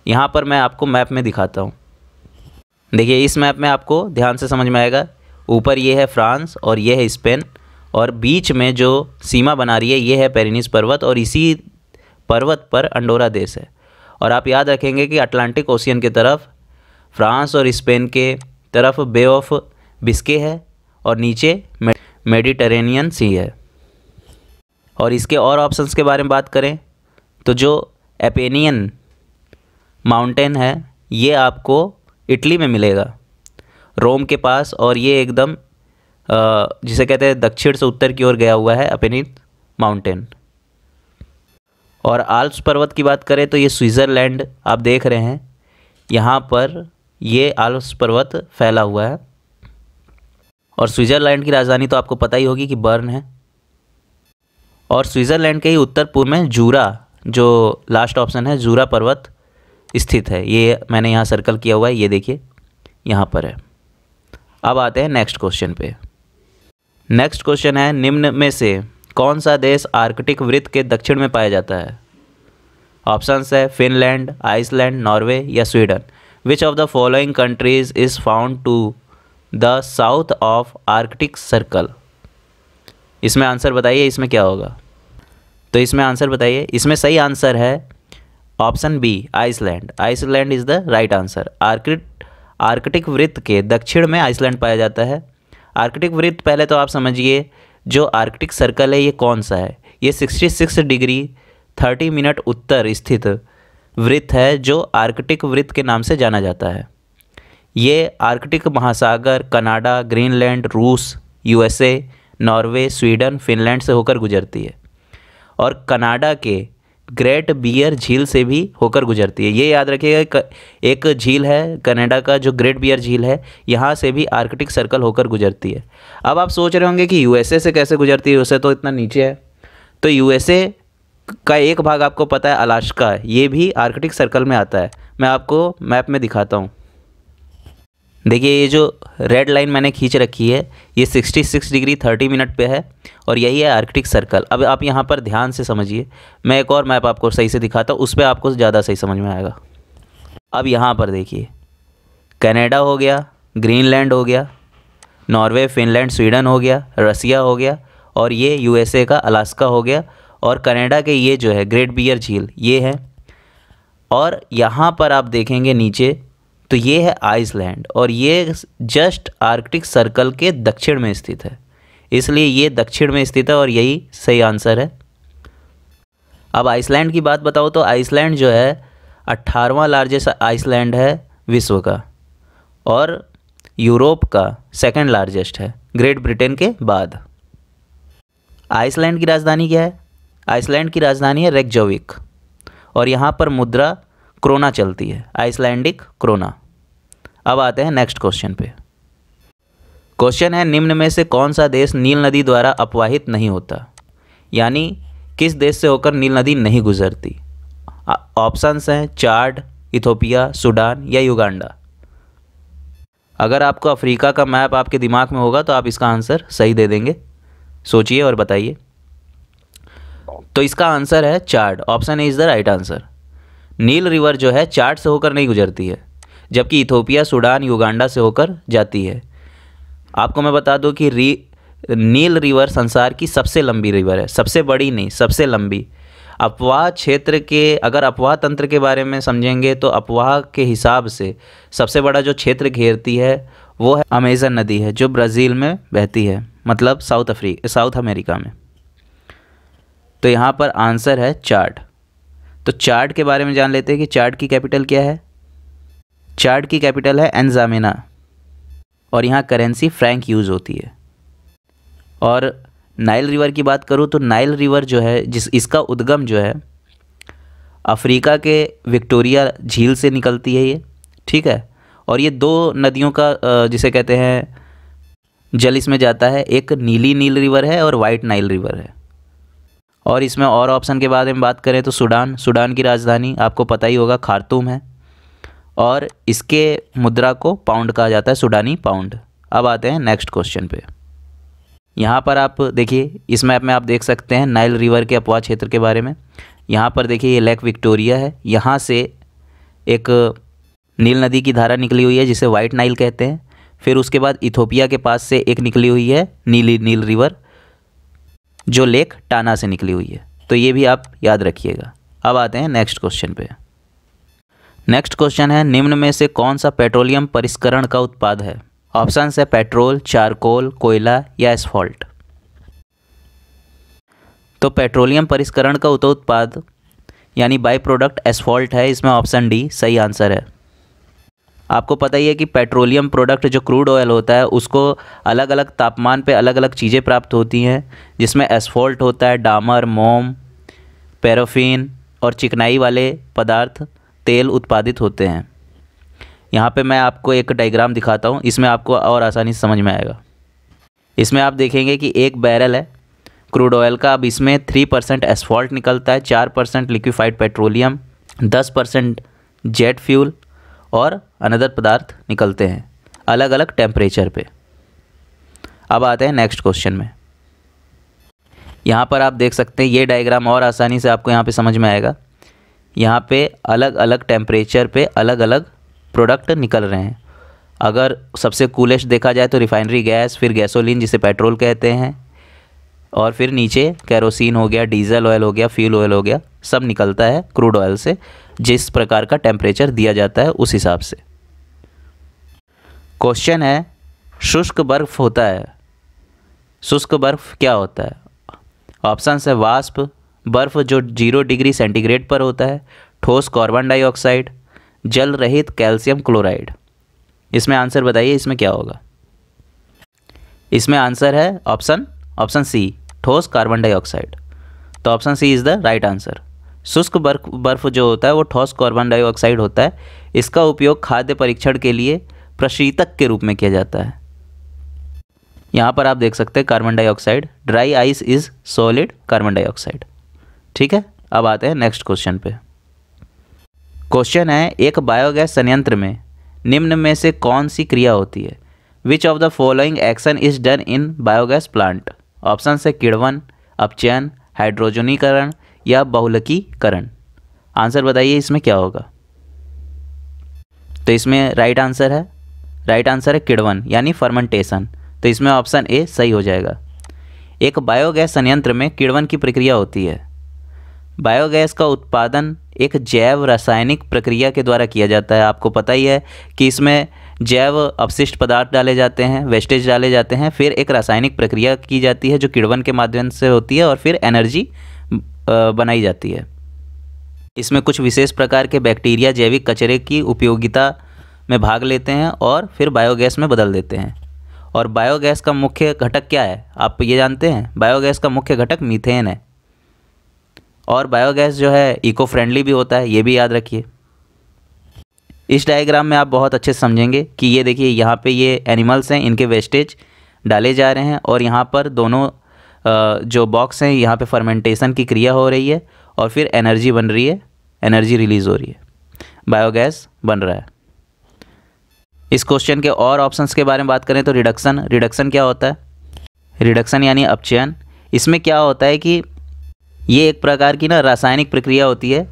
यहाँ पर मैं आपको मैप में दिखाता हूँ देखिए इस मैप में आपको ध्यान से समझ में आएगा ऊपर ये है फ्रांस और ये है स्पेन और बीच में जो सीमा बना रही है ये है पेरिनिस पर्वत और इसी पर्वत पर अंडोरा देश है और आप याद रखेंगे कि अटलांटिक ओशियन की तरफ फ्रांस और स्पेन के तरफ बे ऑफ बिस्के है और नीचे मेडिटेरेनियन सी है और इसके और ऑप्शंस के बारे में बात करें तो जो एपेनियन माउंटेन है ये आपको इटली में मिलेगा रोम के पास और ये एकदम जिसे कहते हैं दक्षिण से उत्तर की ओर गया हुआ है अपेनियन माउंटेन और आल्प्स पर्वत की बात करें तो ये स्विट्ज़रलैंड आप देख रहे हैं यहाँ पर ये आल्प्स पर्वत फैला हुआ है और स्विट्ज़रलैंड की राजधानी तो आपको पता ही होगी कि बर्न है और स्विट्ज़रलैंड के ही उत्तर पूर्व में जूरा जो लास्ट ऑप्शन है जूरा पर्वत स्थित है ये मैंने यहाँ सर्कल किया हुआ है ये देखिए यहाँ पर है अब आते हैं नेक्स्ट क्वेश्चन पे नेक्स्ट क्वेश्चन है निम्न में से कौन सा देश आर्कटिक वृत्त के दक्षिण में पाया जाता है ऑप्शंस है फिनलैंड आइसलैंड नॉर्वे या Sweden which of the following countries is found to the south of Arctic circle इसमें आंसर बताइए इसमें क्या होगा तो इसमें आंसर बताइए इसमें सही आंसर है option B Iceland Iceland is the right answer Arctic Arctic वृत्त के दक्षिण में आइसलैंड पाया जाता है आर्कटिक वृत्त पहले तो आप समझिए जो आर्कटिक सर्कल है ये कौन सा है ये 66 डिग्री 30 मिनट उत्तर स्थित वृत्त है जो आर्कटिक वृत्त के नाम से जाना जाता है ये आर्कटिक महासागर कनाडा ग्रीनलैंड रूस यूएसए नॉर्वे स्वीडन फिनलैंड से होकर गुजरती है और कनाडा के ग्रेट बियर झील से भी होकर गुजरती है ये याद रखिएगा एक झील है कनाडा का जो ग्रेट बियर झील है यहाँ से भी आर्कटिक सर्कल होकर गुजरती है अब आप सोच रहे होंगे कि यूएसए से कैसे गुजरती है उसे तो इतना नीचे है तो यूएसए का एक भाग आपको पता है अलास्का ये भी आर्कटिक सर्कल में आता है मैं आपको मैप में दिखाता हूँ देखिए ये जो रेड लाइन मैंने खींच रखी है ये 66 डिग्री 30 मिनट पे है और यही है आर्कटिक सर्कल अब आप यहाँ पर ध्यान से समझिए मैं एक और मैप आपको सही से दिखाता हूँ उस पर आपको ज़्यादा सही समझ में आएगा अब यहाँ पर देखिए कनाडा हो गया ग्रीनलैंड हो गया नॉर्वे फिनलैंड स्वीडन हो गया रसिया हो गया और ये यू का अलास्का हो गया और कनाडा के ये जो है ग्रेट बियर झील ये है और यहाँ पर आप देखेंगे नीचे तो ये है आइसलैंड और ये जस्ट आर्कटिक सर्कल के दक्षिण में स्थित है इसलिए ये दक्षिण में स्थित है और यही सही आंसर है अब आइसलैंड की बात बताओ तो आइसलैंड जो है अट्ठारहवा लार्जेस्ट आइसलैंड है विश्व का और यूरोप का सेकंड लार्जेस्ट है ग्रेट ब्रिटेन के बाद आइसलैंड की राजधानी क्या है आइसलैंड की राजधानी है रेगजोविक और यहाँ पर मुद्रा क्रोना चलती है आइसलैंडिक क्रोना अब आते हैं नेक्स्ट क्वेश्चन पे क्वेश्चन है निम्न में से कौन सा देश नील नदी द्वारा अपवाहित नहीं होता यानी किस देश से होकर नील नदी नहीं गुजरती ऑप्शंस हैं चार्ड इथोपिया सूडान या युगांडा अगर आपको अफ्रीका का मैप आपके दिमाग में होगा तो आप इसका आंसर सही दे देंगे सोचिए और बताइए तो इसका आंसर है Chad option is the right answer Nile river जो है चार्ट से होकर नहीं गुजरती है जबकि इथोपिया सूडान युगांडा से होकर जाती है आपको मैं बता दूं कि री नील रिवर संसार की सबसे लंबी रिवर है सबसे बड़ी नहीं सबसे लंबी अपवाह क्षेत्र के अगर अपवाह तंत्र के बारे में समझेंगे तो अपवाह के हिसाब से सबसे बड़ा जो क्षेत्र घेरती है वो है अमेज़न नदी है जो ब्राज़ील में बहती है मतलब साउथ अफ्रीका साउथ अमेरिका में तो यहाँ पर आंसर है चार्ट तो चार्ट के बारे में जान लेते हैं कि चार्ट की कैपिटल क्या है चार्ड की कैपिटल है एनजामिना और यहाँ करेंसी फ्रैंक यूज़ होती है और नाइल रिवर की बात करूँ तो नाइल रिवर जो है जिस इसका उद्गम जो है अफ्रीका के विक्टोरिया झील से निकलती है ये ठीक है और ये दो नदियों का जिसे कहते हैं जल इसमें जाता है एक नीली नील रिवर है और वाइट नाइल रिवर है और इसमें और ऑप्शन के बारे में बात करें तो सूडान सूडान की राजधानी आपको पता ही होगा खारतूम है और इसके मुद्रा को पाउंड कहा जाता है सुडानी पाउंड अब आते हैं नेक्स्ट क्वेश्चन पे यहाँ पर आप देखिए इस मैप में आप देख सकते हैं नाइल रिवर के अपवाह क्षेत्र के बारे में यहाँ पर देखिए ये लेक विक्टोरिया है यहाँ से एक नील नदी की धारा निकली हुई है जिसे वाइट नाइल कहते हैं फिर उसके बाद इथोपिया के पास से एक निकली हुई है नीली नील रिवर जो लेक टाना से निकली हुई है तो ये भी आप याद रखिएगा अब आते हैं नेक्स्ट क्वेश्चन पे नेक्स्ट क्वेश्चन है निम्न में से कौन सा पेट्रोलियम परिष्करण का उत्पाद है ऑप्शन है पेट्रोल चारकोल कोयला या एसफॉल्ट तो पेट्रोलियम परिष्करण का उत उत्पाद यानी बाई प्रोडक्ट एसफॉल्ट है इसमें ऑप्शन डी सही आंसर है आपको पता ही है कि पेट्रोलियम प्रोडक्ट जो क्रूड ऑयल होता है उसको अलग अलग तापमान पे अलग अलग चीज़ें प्राप्त होती हैं जिसमें एसफॉल्ट होता है डामर मोम पैरोफिन और चिकनाई वाले पदार्थ तेल उत्पादित होते हैं यहाँ पे मैं आपको एक डायग्राम दिखाता हूँ इसमें आपको और आसानी से समझ में आएगा इसमें आप देखेंगे कि एक बैरल है क्रूड ऑयल का अब इसमें थ्री परसेंट एसफॉल्ट निकलता है चार परसेंट लिक्विफाइड पेट्रोलियम दस परसेंट जेट फ्यूल और अनदर पदार्थ निकलते हैं अलग अलग टेम्परेचर पे अब आते हैं नेक्स्ट क्वेश्चन में यहाँ पर आप देख सकते हैं ये डायग्राम और आसानी से आपको यहाँ पर समझ में आएगा यहाँ पे अलग अलग टेम्परेचर पे अलग अलग प्रोडक्ट निकल रहे हैं अगर सबसे कूलेस्ट देखा जाए तो रिफाइनरी गैस फिर गैसोलीन जिसे पेट्रोल कहते हैं और फिर नीचे कैरोसिन हो गया डीजल ऑयल हो गया फ्यूल ऑयल हो गया सब निकलता है क्रूड ऑयल से जिस प्रकार का टेम्परेचर दिया जाता है उस हिसाब से क्वेश्चन है शुष्क बर्फ़ होता है शुष्क बर्फ़ क्या होता है ऑप्शन है वाष्प बर्फ़ जो जीरो डिग्री सेंटीग्रेड पर होता है ठोस कार्बन डाइऑक्साइड जल रहित कैल्शियम क्लोराइड इसमें आंसर बताइए इसमें क्या होगा इसमें आंसर है ऑप्शन ऑप्शन सी ठोस कार्बन डाइऑक्साइड तो option C is the right answer शुष्क बर्फ बर्फ जो होता है वो ठोस कार्बन डाइऑक्साइड होता है इसका उपयोग खाद्य परीक्षण के लिए प्रशीतक के रूप में किया जाता है यहाँ पर आप देख सकते हैं carbon dioxide dry ice is solid carbon dioxide ठीक है अब आते हैं नेक्स्ट क्वेश्चन पे क्वेश्चन है एक बायोगैस संयंत्र में निम्न में से कौन सी क्रिया होती है which of the following action is done in biogas plant option से किड़वन अपचयन हाइड्रोजनीकरण या बहुलकीकरण आंसर बताइए इसमें क्या होगा तो इसमें राइट आंसर है राइट आंसर है किड़वन यानी फर्मेंटेशन तो इसमें ऑप्शन ए सही हो जाएगा एक बायोगैस संयंत्र में किड़वन की प्रक्रिया होती है बायोगैस का उत्पादन एक जैव रासायनिक प्रक्रिया के द्वारा किया जाता है आपको पता ही है कि इसमें जैव अपशिष्ट पदार्थ डाले जाते हैं वेस्टेज डाले जाते हैं फिर एक रासायनिक प्रक्रिया की जाती है जो किड़वन के माध्यम से होती है और फिर एनर्जी बनाई जाती है इसमें कुछ विशेष प्रकार के बैक्टीरिया जैविक कचरे की उपयोगिता में भाग लेते हैं और फिर बायोगैस में बदल देते हैं और बायोगैस का मुख्य घटक क्या है आप ये जानते हैं बायोगैस का मुख्य घटक मीथेन है और बायोगैस जो है इको फ्रेंडली भी होता है ये भी याद रखिए इस डायग्राम में आप बहुत अच्छे से समझेंगे कि ये देखिए यहाँ पे ये एनिमल्स हैं इनके वेस्टेज डाले जा रहे हैं और यहाँ पर दोनों जो बॉक्स हैं यहाँ पे फर्मेंटेशन की क्रिया हो रही है और फिर एनर्जी बन रही है एनर्जी रिलीज़ हो रही है बायोगैस बन रहा है इस क्वेश्चन के और ऑप्शंस के बारे में बात करें तो रिडक्शन रिडक्शन क्या होता है रिडक्शन यानी अपचयन इसमें क्या होता है कि ये एक प्रकार की ना रासायनिक प्रक्रिया होती है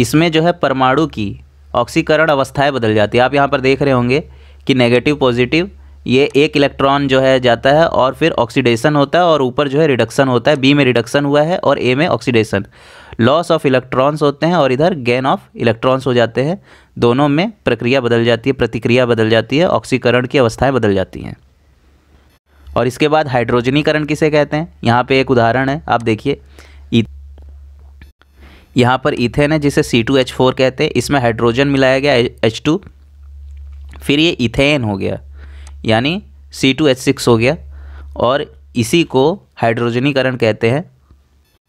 इसमें जो है परमाणु की ऑक्सीकरण अवस्थाएं बदल जाती है आप यहाँ पर देख रहे होंगे कि नेगेटिव पॉजिटिव ये एक इलेक्ट्रॉन जो है जाता है और फिर ऑक्सीडेशन होता है और ऊपर जो है रिडक्शन होता है बी में रिडक्शन हुआ है और ए में ऑक्सीडेशन लॉस ऑफ इलेक्ट्रॉन्स होते हैं और इधर गेन ऑफ इलेक्ट्रॉन्स हो जाते हैं दोनों में प्रक्रिया बदल जाती है प्रतिक्रिया बदल जाती है ऑक्सीकरण की अवस्थाएँ बदल जाती हैं और इसके बाद हाइड्रोजनीकरण किसे कहते हैं यहाँ पर एक उदाहरण है आप देखिए यहाँ पर इथेन है जिसे सी टू एच फोर कहते हैं इसमें हाइड्रोजन मिलाया गया एच टू फिर ये इथेन हो गया यानी सी टू एच सिक्स हो गया और इसी को हाइड्रोजनीकरण कहते हैं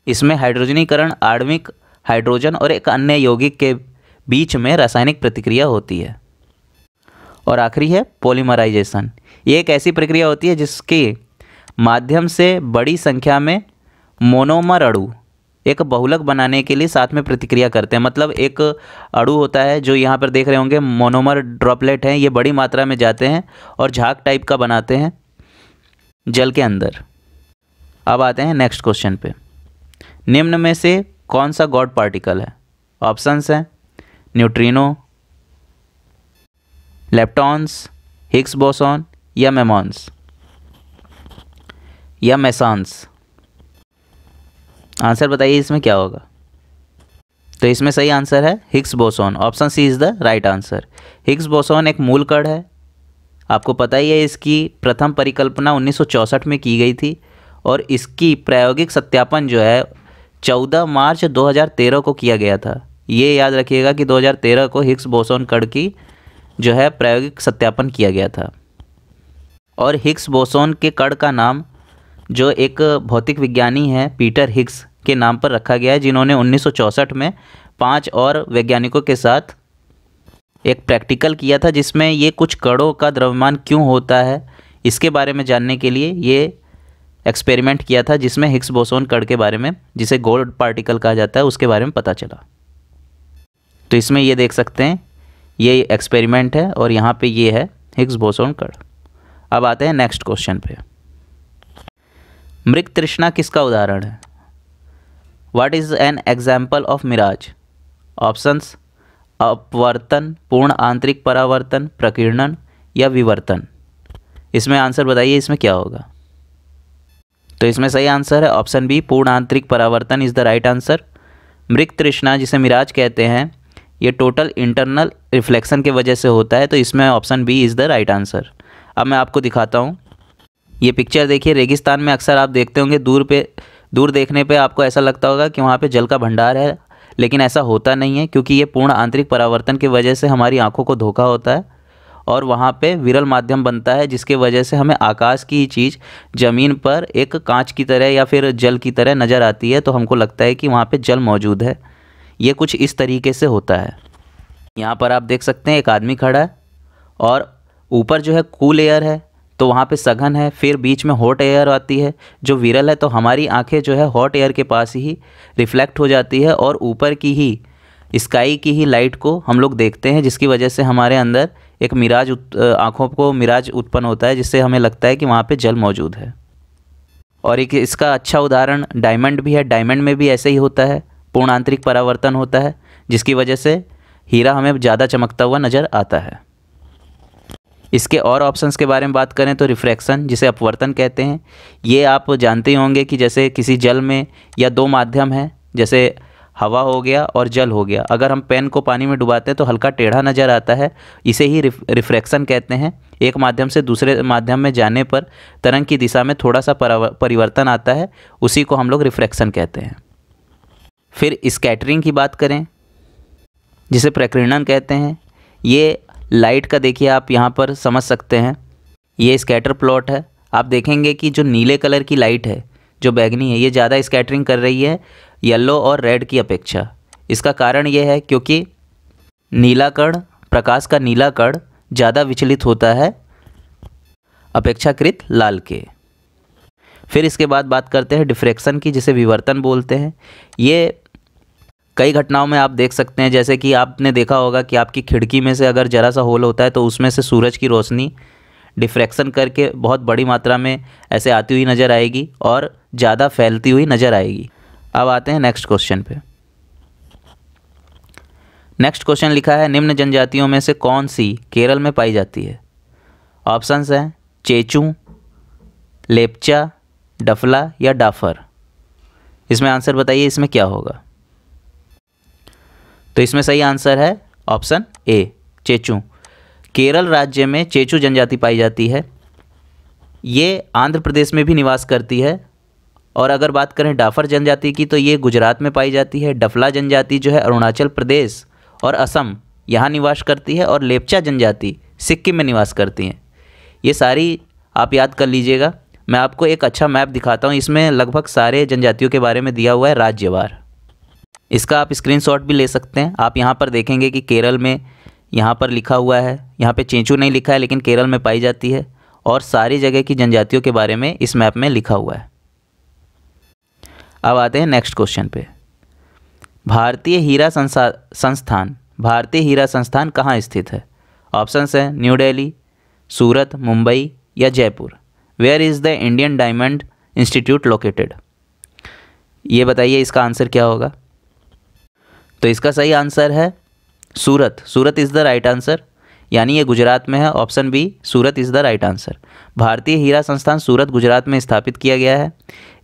इसमें हाइड्रोजनीकरण आणविक हाइड्रोजन और एक अन्य यौगिक के बीच में रासायनिक प्रतिक्रिया होती है और आखिरी है पॉलीमराइजेशन ये एक ऐसी प्रक्रिया होती है जिसके माध्यम से बड़ी संख्या में मोनोमर अड़ू एक बहुलक बनाने के लिए साथ में प्रतिक्रिया करते हैं मतलब एक अड़ू होता है जो यहाँ पर देख रहे होंगे मोनोमर ड्रॉपलेट हैं ये बड़ी मात्रा में जाते हैं और झाक टाइप का बनाते हैं जल के अंदर अब आते हैं नेक्स्ट क्वेश्चन पे निम्न में से कौन सा गॉड पार्टिकल है ऑप्शंस हैं न्यूट्रिनो लेप्टॉन्स हिक्स बोसॉन या मेमॉन्स या मेसॉन्स आंसर बताइए इसमें क्या होगा तो इसमें सही आंसर है Higgs boson option C is the right answer Higgs boson एक मूल कण है आपको पता ही है इसकी प्रथम परिकल्पना 1964 में की गई थी और इसकी प्रायोगिक सत्यापन जो है 14 मार्च 2013 को किया गया था ये याद रखिएगा कि 2013 को हिक्स बोसोन कण की जो है प्रायोगिक सत्यापन किया गया था और हिक्स बोसोन के कण का नाम जो एक भौतिक विज्ञानी है पीटर हिक्स के नाम पर रखा गया है जिन्होंने 1964 में पांच और वैज्ञानिकों के साथ एक प्रैक्टिकल किया था जिसमें ये कुछ कड़ों का द्रव्यमान क्यों होता है इसके बारे में जानने के लिए ये एक्सपेरिमेंट किया था जिसमें हिग्स बोसोन कड़ के बारे में जिसे गोल्ड पार्टिकल कहा जाता है उसके बारे में पता चला तो इसमें ये देख सकते हैं ये एक्सपेरिमेंट है और यहाँ पे ये है हिग्स बोसोन कड़ अब आते हैं नेक्स्ट क्वेश्चन पे मृग तृष्णा किसका उदाहरण है what is an example of mirage options अपवर्तन पूर्ण आंतरिक परावर्तन प्रकीर्णन या विवर्तन इसमें आंसर बताइए इसमें क्या होगा तो इसमें सही आंसर है ऑप्शन बी पूर्ण आंतरिक परावर्तन इज़ द राइट आंसर मृत तृष्णा जिसे मिराज कहते हैं ये टोटल इंटरनल रिफ्लेक्शन के वजह से होता है तो इसमें option B is the right answer अब मैं आपको दिखाता हूँ ये पिक्चर देखिए रेगिस्तान में अक्सर आप देखते होंगे दूर पे दूर देखने पे आपको ऐसा लगता होगा कि वहाँ पे जल का भंडार है लेकिन ऐसा होता नहीं है क्योंकि ये पूर्ण आंतरिक परावर्तन की वजह से हमारी आँखों को धोखा होता है और वहाँ पे विरल माध्यम बनता है जिसके वजह से हमें आकाश की चीज़ ज़मीन पर एक कांच की तरह या फिर जल की तरह नज़र आती है तो हमको लगता है कि वहाँ पे जल मौजूद है ये कुछ इस तरीके से होता है यहाँ पर आप देख सकते हैं एक आदमी खड़ा है और ऊपर जो है कूल एयर है तो वहाँ पे सघन है फिर बीच में हॉट एयर आती है जो विरल है तो हमारी आंखें जो है हॉट एयर के पास ही रिफ्लेक्ट हो जाती है और ऊपर की ही स्काई की ही लाइट को हम लोग देखते हैं जिसकी वजह से हमारे अंदर एक मिराज आँखों को मिराज उत्पन्न होता है जिससे हमें लगता है कि वहाँ पर जल मौजूद है और एक इसका अच्छा उदाहरण डायमंड भी है डायमंड में भी ऐसे ही होता है पूर्ण आंतरिक परावर्तन होता है जिसकी वजह से हीरा हमें ज़्यादा चमकता हुआ नज़र आता है इसके और ऑप्शंस के बारे में बात करें तो रिफ्रैक्शन जिसे अपवर्तन कहते हैं ये आप जानते ही होंगे कि जैसे किसी जल में या दो माध्यम हैं जैसे हवा हो गया और जल हो गया अगर हम पेन को पानी में डुबाते हैं तो हल्का टेढ़ा नज़र आता है इसे ही रिफ्रैक्शन कहते हैं एक माध्यम से दूसरे माध्यम में जाने पर तरंग की दिशा में थोड़ा सा परिवर्तन आता है उसी को हम लोग रिफ्रैक्शन कहते हैं फिर स्कैटरिंग की बात करें जिसे प्रकृणन कहते हैं ये लाइट का देखिए आप यहाँ पर समझ सकते हैं ये स्कैटर प्लॉट है आप देखेंगे कि जो नीले कलर की लाइट है जो बैगनी है ये ज़्यादा स्कैटरिंग कर रही है येलो और रेड की अपेक्षा इसका कारण ये है क्योंकि नीला कण प्रकाश का नीला कण ज़्यादा विचलित होता है अपेक्षाकृत लाल के फिर इसके बाद बात करते हैं डिफ्रेक्शन की जिसे विवर्तन बोलते हैं ये कई घटनाओं में आप देख सकते हैं जैसे कि आपने देखा होगा कि आपकी खिड़की में से अगर ज़रा सा होल होता है तो उसमें से सूरज की रोशनी डिफ्रैक्शन करके बहुत बड़ी मात्रा में ऐसे आती हुई नज़र आएगी और ज़्यादा फैलती हुई नज़र आएगी अब आते हैं नेक्स्ट क्वेश्चन पे नेक्स्ट क्वेश्चन लिखा है निम्न जनजातियों में से कौन सी केरल में पाई जाती है ऑप्शंस हैं चेचू लेपचा डफला या डाफर इसमें आंसर बताइए इसमें क्या होगा तो इसमें सही आंसर है ऑप्शन ए चेचू केरल राज्य में चेचू जनजाति पाई जाती है ये आंध्र प्रदेश में भी निवास करती है और अगर बात करें डाफर जनजाति की तो ये गुजरात में पाई जाती है डफला जनजाति जो है अरुणाचल प्रदेश और असम यहाँ निवास करती है और लेपचा जनजाति सिक्किम में निवास करती हैं ये सारी आप याद कर लीजिएगा मैं आपको एक अच्छा मैप दिखाता हूँ इसमें लगभग सारे जनजातियों के बारे में दिया हुआ है राज्यवार इसका आप स्क्रीनशॉट भी ले सकते हैं आप यहाँ पर देखेंगे कि केरल में यहाँ पर लिखा हुआ है यहाँ पे चेंचू नहीं लिखा है लेकिन केरल में पाई जाती है और सारी जगह की जनजातियों के बारे में इस मैप में लिखा हुआ है अब आते हैं नेक्स्ट क्वेश्चन पे भारतीय हीरा संसा संस्थान भारतीय हीरा संस्थान कहाँ स्थित है ऑप्शंस हैं न्यू दिल्ली सूरत मुंबई या Jaipur where is the Indian diamond institute located ये बताइए इसका आंसर क्या होगा तो इसका सही आंसर है Surat Surat is the right answer यानी ये गुजरात में है option B Surat is the right answer भारतीय हीरा संस्थान सूरत गुजरात में स्थापित किया गया है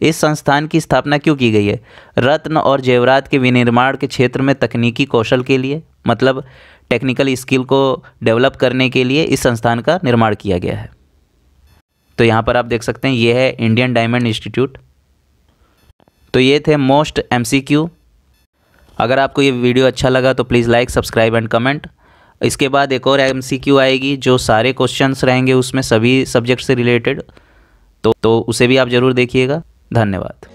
इस संस्थान की स्थापना क्यों की गई है रत्न और जेवरात के विनिर्माण के क्षेत्र में तकनीकी कौशल के लिए मतलब टेक्निकल स्किल को डेवलप करने के लिए इस संस्थान का निर्माण किया गया है तो यहाँ पर आप देख सकते हैं ये है इंडियन डायमंड इंस्टीट्यूट तो ये थे मोस्ट एमसीक्यू अगर आपको ये वीडियो अच्छा लगा तो please like subscribe and comment इसके बाद एक और एम आएगी जो सारे क्वेश्चन रहेंगे उसमें सभी सब्जेक्ट से रिलेटेड तो तो उसे भी आप ज़रूर देखिएगा धन्यवाद